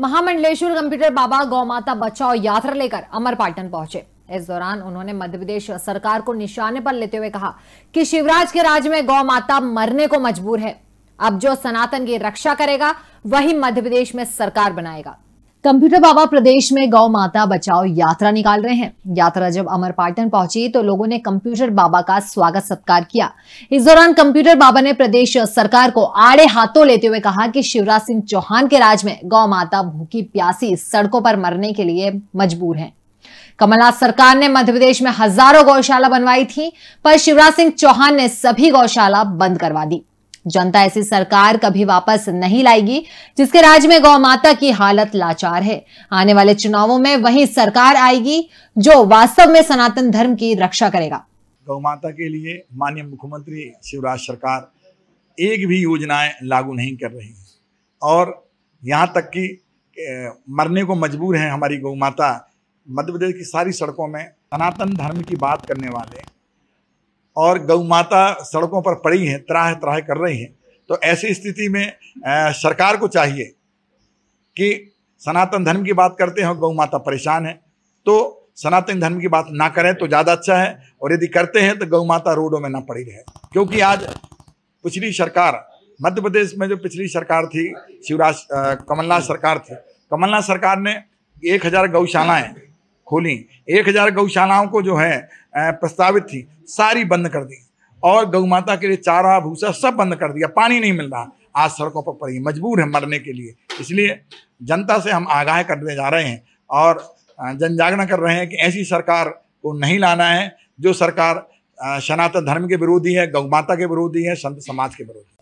महामंडलेश्वर computer बाबा गौ माता बचाओ यात्रा लेकर अमरपाटन पहुंचे इस दौरान उन्होंने मध्य प्रदेश सरकार को निशाने पर लेते हुए कहा कि शिवराज के राज में गौ माता मरने को मजबूर है अब जो सनातन की रक्षा करेगा वही मध्य प्रदेश में सरकार बनाएगा कंप्यूटर बाबा प्रदेश में गौ माता बचाओ यात्रा निकाल रहे हैं यात्रा जब अमरपाटन पहुंची तो लोगों ने कंप्यूटर बाबा का स्वागत सत्कार किया इस दौरान कंप्यूटर बाबा ने प्रदेश सरकार को आड़े हाथों लेते हुए कहा कि शिवराज सिंह चौहान के राज में गौ माता भूखी प्यासी सड़कों पर मरने के लिए मजबूर है कमलनाथ सरकार ने मध्यप्रदेश में हजारों गौशाला बनवाई थी पर शिवराज सिंह चौहान ने सभी गौशाला बंद करवा दी जनता ऐसी सरकार कभी वापस नहीं लाएगी जिसके राज्य में गौ माता की हालत लाचार है आने वाले चुनावों में वही सरकार आएगी जो वास्तव में सनातन धर्म की रक्षा करेगा गौ माता के लिए माननीय मुख्यमंत्री शिवराज सरकार एक भी योजनाएं लागू नहीं कर रही है और यहाँ तक कि मरने को मजबूर है हमारी गौ माता मध्य प्रदेश की सारी सड़कों में सनातन धर्म की बात करने वाले और गौ माता सड़कों पर पड़ी हैं त्राह त्राह कर रही हैं तो ऐसी स्थिति में सरकार को चाहिए कि सनातन धर्म की बात करते हैं गौ माता परेशान है तो सनातन धर्म की बात ना करें तो ज़्यादा अच्छा है और यदि करते हैं तो गौ माता रोडों में ना पड़ी रहे क्योंकि आज पिछली सरकार मध्य प्रदेश में जो पिछली सरकार थी शिवराज कमलनाथ सरकार थी कमलनाथ सरकार ने एक हज़ार गौशालाएँ खोली एक हजार गौशालाओं को जो है प्रस्तावित थी सारी बंद कर दी और गौ माता के लिए चारा भूसा सब बंद कर दिया पानी नहीं मिल रहा आज सड़कों पर पड़ी मजबूर है मरने के लिए इसलिए जनता से हम आगाह करने जा रहे हैं और जन जागरण कर रहे हैं कि ऐसी सरकार को नहीं लाना है जो सरकार सनातन धर्म के विरोधी है गौ माता के विरोधी है संत समाज के विरोधी